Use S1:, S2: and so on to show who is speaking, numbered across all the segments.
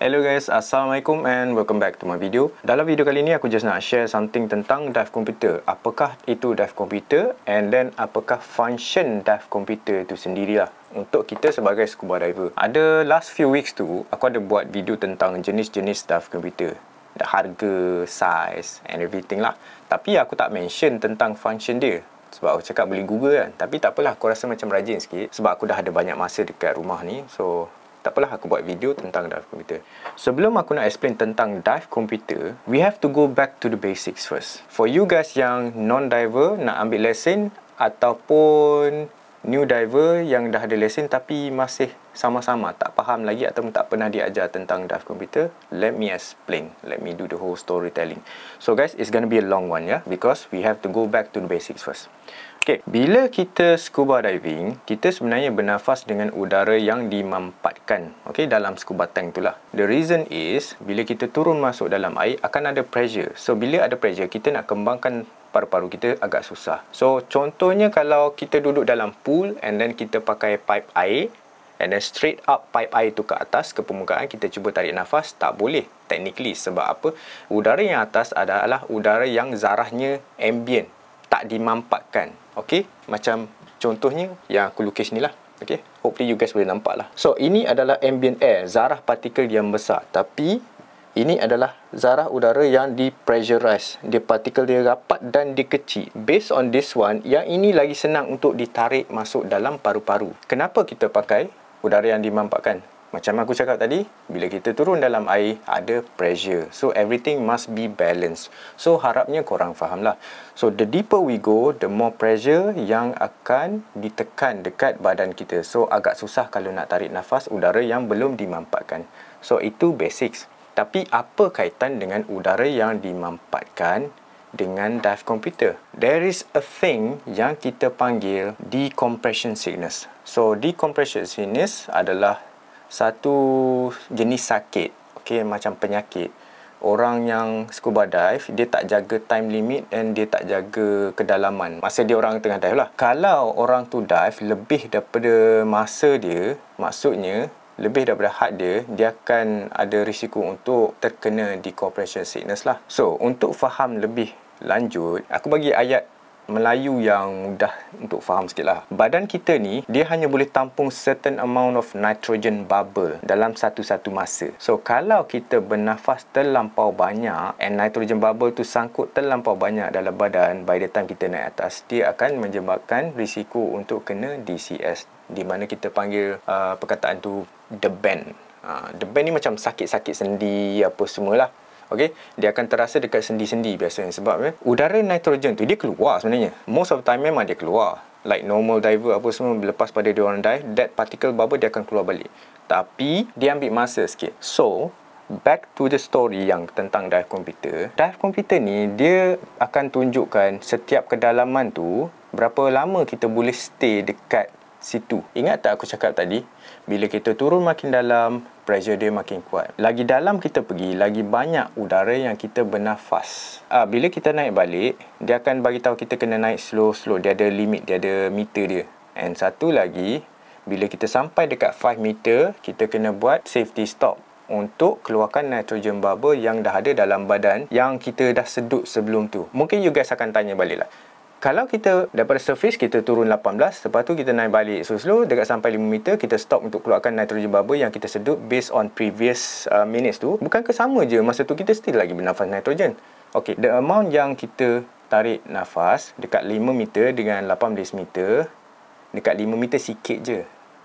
S1: Hello guys, Assalamualaikum and welcome back to my video Dalam video kali ni aku just nak share something tentang dive computer Apakah itu dive computer and then apakah function dive computer itu sendirilah Untuk kita sebagai scuba diver Ada last few weeks tu, aku ada buat video tentang jenis-jenis dive computer The Harga, size and everything lah Tapi aku tak mention tentang function dia sebab aku cakap boleh google kan Tapi tak takpelah aku rasa macam rajin sikit Sebab aku dah ada banyak masa dekat rumah ni So tak apalah aku buat video tentang dive computer. Sebelum aku nak explain tentang dive computer, we have to go back to the basics first. For you guys yang non-diver nak ambil lesson ataupun new diver yang dah ada lesen tapi masih sama-sama tak faham lagi atau tak pernah diajar tentang dive computer, let me explain. Let me do the whole storytelling. So guys, it's going to be a long one ya yeah? because we have to go back to the basics first. Okay, bila kita scuba diving, kita sebenarnya bernafas dengan udara yang dimampatkan okay, dalam scuba tank itulah. The reason is, bila kita turun masuk dalam air, akan ada pressure. So, bila ada pressure, kita nak kembangkan paru-paru kita agak susah. So, contohnya kalau kita duduk dalam pool and then kita pakai pipe air and then straight up pipe air tu ke atas ke permukaan, kita cuba tarik nafas, tak boleh technically. Sebab apa? Udara yang atas adalah udara yang zarahnya ambient tak dimampatkan. Okey, macam contohnya yang aku lukis ni lah. Okey, hopefully you guys boleh nampak lah. So, ini adalah ambient air, zarah partikel yang besar. Tapi, ini adalah zarah udara yang di dipressurize. Dia partikel dia rapat dan dia kecil. Based on this one, yang ini lagi senang untuk ditarik masuk dalam paru-paru. Kenapa kita pakai udara yang dimampakkan? macam aku cakap tadi bila kita turun dalam air ada pressure so everything must be balanced so harapnya korang faham lah so the deeper we go the more pressure yang akan ditekan dekat badan kita so agak susah kalau nak tarik nafas udara yang belum dimampatkan so itu basics tapi apa kaitan dengan udara yang dimampatkan dengan dive computer there is a thing yang kita panggil decompression sickness so decompression sickness adalah satu jenis sakit okay, macam penyakit orang yang scuba dive dia tak jaga time limit and dia tak jaga kedalaman masa dia orang tengah dive lah kalau orang tu dive lebih daripada masa dia maksudnya lebih daripada had dia, dia akan ada risiko untuk terkena decompression sickness lah. So, untuk faham lebih lanjut, aku bagi ayat Melayu yang mudah untuk faham sikit lah. Badan kita ni, dia hanya boleh tampung certain amount of nitrogen bubble dalam satu-satu masa. So, kalau kita bernafas terlampau banyak and nitrogen bubble tu sangkut terlampau banyak dalam badan by the time kita naik atas, dia akan menjebakkan risiko untuk kena DCS. Di mana kita panggil uh, perkataan tu the band. Uh, the band ni macam sakit-sakit sendi apa lah. Okay, dia akan terasa dekat sendi-sendi biasanya sebab ya, udara nitrogen tu dia keluar sebenarnya most of the time memang dia keluar like normal diver apa semua lepas pada dia orang dive that particle bubble dia akan keluar balik tapi dia ambil masa sikit so back to the story yang tentang dive computer dive computer ni dia akan tunjukkan setiap kedalaman tu berapa lama kita boleh stay dekat situ. Ingat tak aku cakap tadi, bila kita turun makin dalam, pressure dia makin kuat. Lagi dalam kita pergi, lagi banyak udara yang kita bernafas. Ah bila kita naik balik, dia akan bagi tahu kita kena naik slow-slow. Dia ada limit, dia ada meter dia. And satu lagi, bila kita sampai dekat 5 meter, kita kena buat safety stop untuk keluarkan nitrogen bubble yang dah ada dalam badan yang kita dah sedut sebelum tu. Mungkin you guys akan tanya lah kalau kita daripada surface kita turun 18 lepas tu kita naik balik so slow dekat sampai 5 meter kita stop untuk keluarkan nitrogen bubble yang kita sedut based on previous uh, minutes tu bukan ke sama je masa tu kita still lagi bernafas nitrogen Okey, the amount yang kita tarik nafas dekat 5 meter dengan 18 meter dekat 5 meter sikit je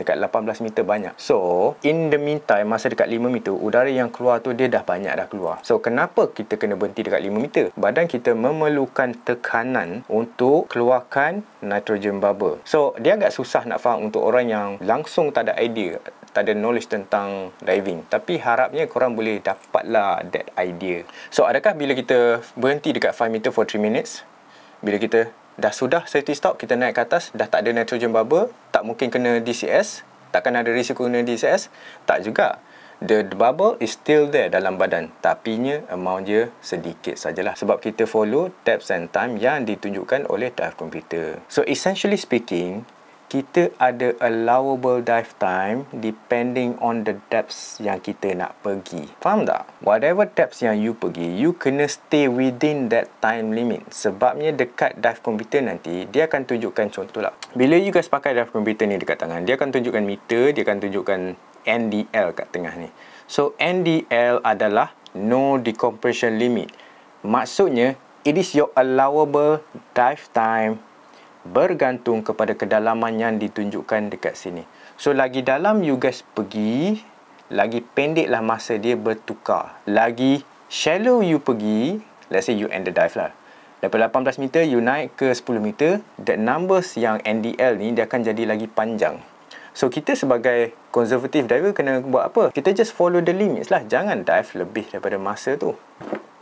S1: dekat 18 meter banyak. So, in the meantime masa dekat 5 meter, udara yang keluar tu dia dah banyak dah keluar. So, kenapa kita kena berhenti dekat 5 meter? Badan kita memerlukan tekanan untuk keluarkan nitrogen bubble. So, dia agak susah nak faham untuk orang yang langsung tak ada idea tak ada knowledge tentang diving tapi harapnya korang boleh dapatlah that idea so adakah bila kita berhenti dekat 5 meter for 3 minutes bila kita dah sudah safety stop kita naik ke atas dah tak ada nitrogen bubble tak mungkin kena DCS takkan ada risiko kena DCS tak juga the bubble is still there dalam badan tapinya amount dia sedikit sajalah sebab kita follow taps and time yang ditunjukkan oleh dive computer so essentially speaking kita ada allowable dive time depending on the depths yang kita nak pergi. Faham tak? Whatever depths yang you pergi, you kena stay within that time limit. Sebabnya dekat dive computer nanti, dia akan tunjukkan contoh lah. Bila you guys pakai dive computer ni dekat tangan, dia akan tunjukkan meter, dia akan tunjukkan NDL kat tengah ni. So NDL adalah no decompression limit. Maksudnya, it is your allowable dive time bergantung kepada kedalaman yang ditunjukkan dekat sini. So, lagi dalam you guys pergi, lagi pendeklah masa dia bertukar. Lagi shallow you pergi, let's say you end the dive lah. Daripada 18 meter, you naik ke 10 meter, the numbers yang NDL ni, dia akan jadi lagi panjang. So, kita sebagai conservative diver kena buat apa? Kita just follow the limits lah. Jangan dive lebih daripada masa tu.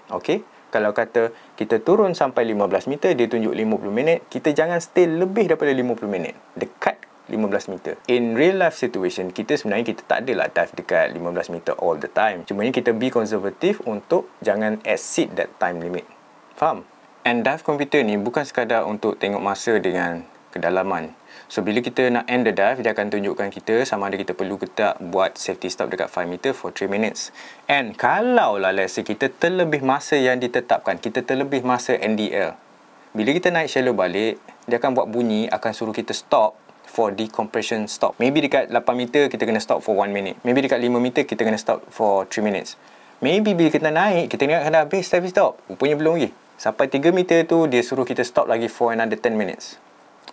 S1: Okay? kalau kata kita turun sampai 15 meter dia tunjuk 50 minit kita jangan stay lebih daripada 50 minit dekat 15 meter. In real life situation, kita sebenarnya kita tak adalah dive dekat 15 meter all the time. Cuma ni kita be conservative untuk jangan exceed that time limit. Faham? And dive computer ni bukan sekadar untuk tengok masa dengan kedalaman. So bila kita nak end the dive, dia akan tunjukkan kita sama ada kita perlu ke tak buat safety stop dekat 5 meter for 3 minutes. And kalau lah let's say kita terlebih masa yang ditetapkan, kita terlebih masa NDL. Bila kita naik shallow balik, dia akan buat bunyi akan suruh kita stop for decompression stop. Maybe dekat 8 meter kita kena stop for 1 minute. Maybe dekat 5 meter kita kena stop for 3 minutes. Maybe bila kita naik, kita ingat kena habis safety stop. Rupanya belum lagi. Sampai 3 meter tu dia suruh kita stop lagi for another 10 minutes.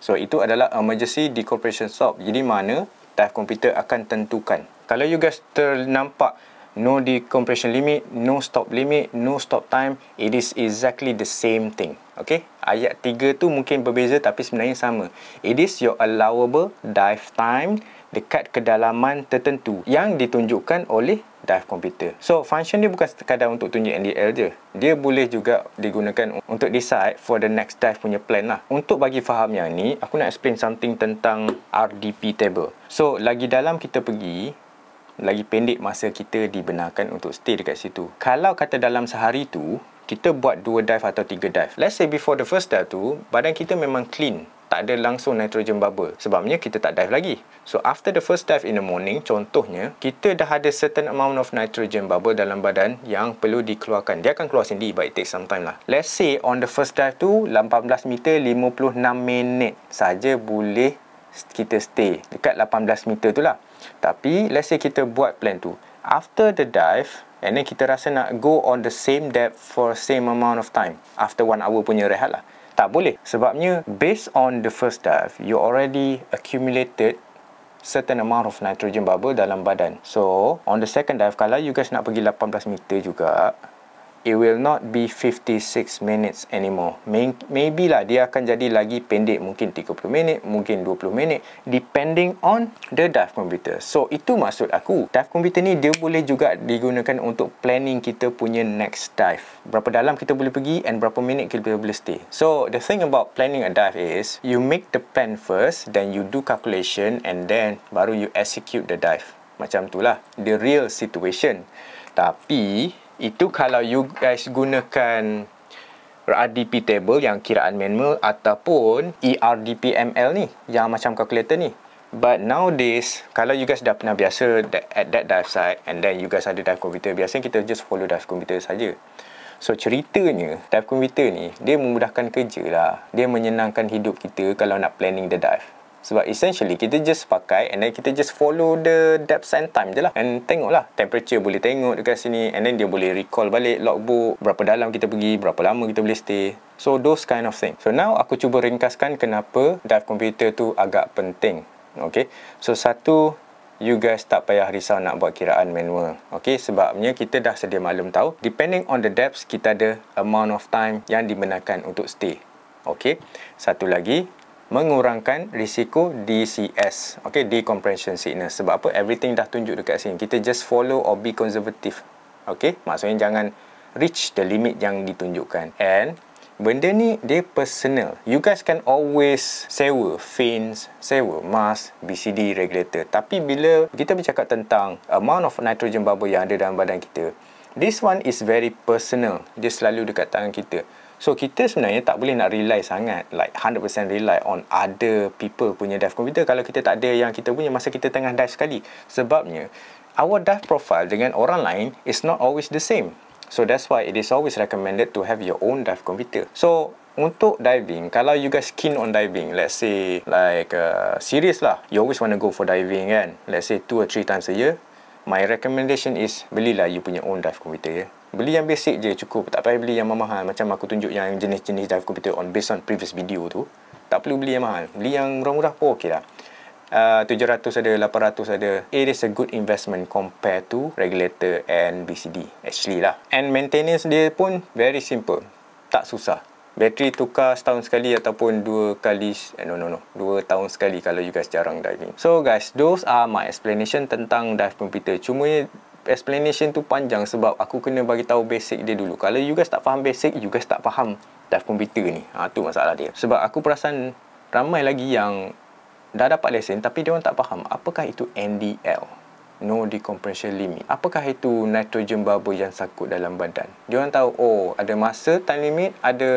S1: So itu adalah emergency decompression stop. Jadi mana type komputer akan tentukan. Kalau you guys ternampak no decompression limit, no stop limit, no stop time, it is exactly the same thing. Okay, ayat tiga tu mungkin berbeza tapi sebenarnya sama. It is your allowable dive time dekat kedalaman tertentu yang ditunjukkan oleh dive computer. So function ni bukan sekadar untuk tunjuk NDL je. Dia boleh juga digunakan untuk decide for the next dive punya plan lah. Untuk bagi faham yang ni, aku nak explain something tentang RDP table. So lagi dalam kita pergi, lagi pendek masa kita dibenarkan untuk stay dekat situ. Kalau kata dalam sehari tu, kita buat dua dive atau tiga dive. Let's say before the first dive tu, badan kita memang clean tak ada langsung nitrogen bubble sebabnya kita tak dive lagi. So after the first dive in the morning contohnya kita dah ada certain amount of nitrogen bubble dalam badan yang perlu dikeluarkan. Dia akan keluar sendiri but it takes some time lah. Let's say on the first dive tu 18 meter 56 minit saja boleh kita stay dekat 18 meter tu lah. Tapi let's say kita buat plan tu. After the dive and then kita rasa nak go on the same depth for same amount of time after one hour punya rehat lah tak boleh. Sebabnya based on the first dive, you already accumulated certain amount of nitrogen bubble dalam badan. So, on the second dive, kalau you guys nak pergi 18 meter juga, it will not be 56 minutes anymore. Maybe lah dia akan jadi lagi pendek mungkin 30 minit, mungkin 20 minit depending on the dive computer. So itu maksud aku. Dive computer ni dia boleh juga digunakan untuk planning kita punya next dive. Berapa dalam kita boleh pergi and berapa minit kita boleh stay. So the thing about planning a dive is you make the plan first then you do calculation and then baru you execute the dive. Macam itulah the real situation. Tapi itu kalau you guys gunakan RDP table yang kiraan manual ataupun ERDPML ni yang macam calculator ni. But nowadays, kalau you guys dah pernah biasa that, at that dive site and then you guys ada dive computer, biasanya kita just follow dive computer saja. So ceritanya, dive computer ni, dia memudahkan kerja lah. Dia menyenangkan hidup kita kalau nak planning the dive sebab essentially kita just pakai and then kita just follow the depth and time je lah and tengok lah temperature boleh tengok dekat sini and then dia boleh recall balik logbook berapa dalam kita pergi berapa lama kita boleh stay so those kind of thing so now aku cuba ringkaskan kenapa dive computer tu agak penting okay so satu you guys tak payah risau nak buat kiraan manual. Okay, sebabnya kita dah sedia maklum tahu, depending on the depths, kita ada amount of time yang dibenarkan untuk stay. Okay, satu lagi, mengurangkan risiko DCS okey decompression sickness sebab apa everything dah tunjuk dekat sini kita just follow or be conservative okey maksudnya jangan reach the limit yang ditunjukkan and benda ni dia personal you guys can always sewa fins sewa mask BCD regulator tapi bila kita bercakap tentang amount of nitrogen bubble yang ada dalam badan kita this one is very personal dia selalu dekat tangan kita So kita sebenarnya tak boleh nak rely sangat like 100% rely on other people punya dive computer kalau kita tak ada yang kita punya masa kita tengah dive sekali. Sebabnya our dive profile dengan orang lain is not always the same. So that's why it is always recommended to have your own dive computer. So untuk diving, kalau you guys keen on diving, let's say like uh, serious lah, you always want to go for diving kan. Let's say 2 or 3 times a year, my recommendation is belilah you punya own drive computer ya. Beli yang basic je cukup, tak payah beli yang mahal macam aku tunjuk yang jenis-jenis drive computer on based on previous video tu. Tak perlu beli yang mahal, beli yang murah-murah pun oh, okey lah. Ah, uh, 700 ada, 800 ada. It is a good investment compared to regulator and BCD actually lah. And maintenance dia pun very simple, tak susah bateri tukar setahun sekali ataupun dua kali eh, no no no dua tahun sekali kalau you guys jarang diving so guys those are my explanation tentang dive computer cuma explanation tu panjang sebab aku kena bagi tahu basic dia dulu kalau you guys tak faham basic you guys tak faham dive computer ni ha, tu masalah dia sebab aku perasan ramai lagi yang dah dapat lesen tapi dia orang tak faham apakah itu NDL no decompression limit. Apakah itu nitrogen bubble yang sakut dalam badan? Diorang tahu, oh, ada masa time limit, ada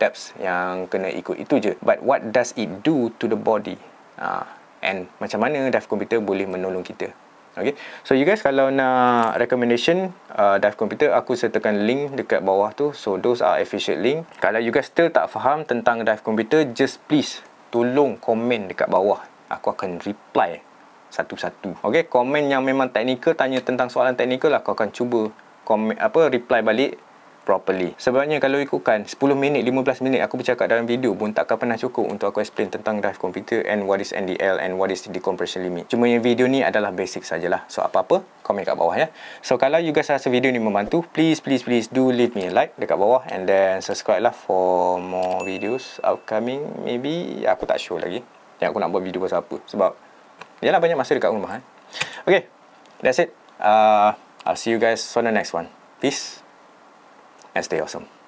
S1: depths yang kena ikut. Itu je. But what does it do to the body? Uh, and macam mana dive computer boleh menolong kita? Okay. So, you guys kalau nak recommendation uh, dive computer, aku sertakan link dekat bawah tu. So, those are efficient link. Kalau you guys still tak faham tentang dive computer, just please tolong komen dekat bawah. Aku akan reply satu-satu. Okey, komen yang memang teknikal tanya tentang soalan teknikal lah, aku akan cuba komen apa reply balik properly. Sebenarnya kalau ikutkan 10 minit, 15 minit aku bercakap dalam video pun takkan pernah cukup untuk aku explain tentang drive computer and what is NDL and what is compression limit. Cuma yang video ni adalah basic sajalah. So apa-apa, komen kat bawah ya. So kalau you guys rasa video ni membantu, please please please do leave me a like dekat bawah and then subscribe lah for more videos upcoming maybe aku tak sure lagi. yang aku nak buat video pasal apa sebab Yalah banyak masa dekat rumah eh. Okay. That's it. Uh, I'll see you guys on the next one. Peace. And stay awesome.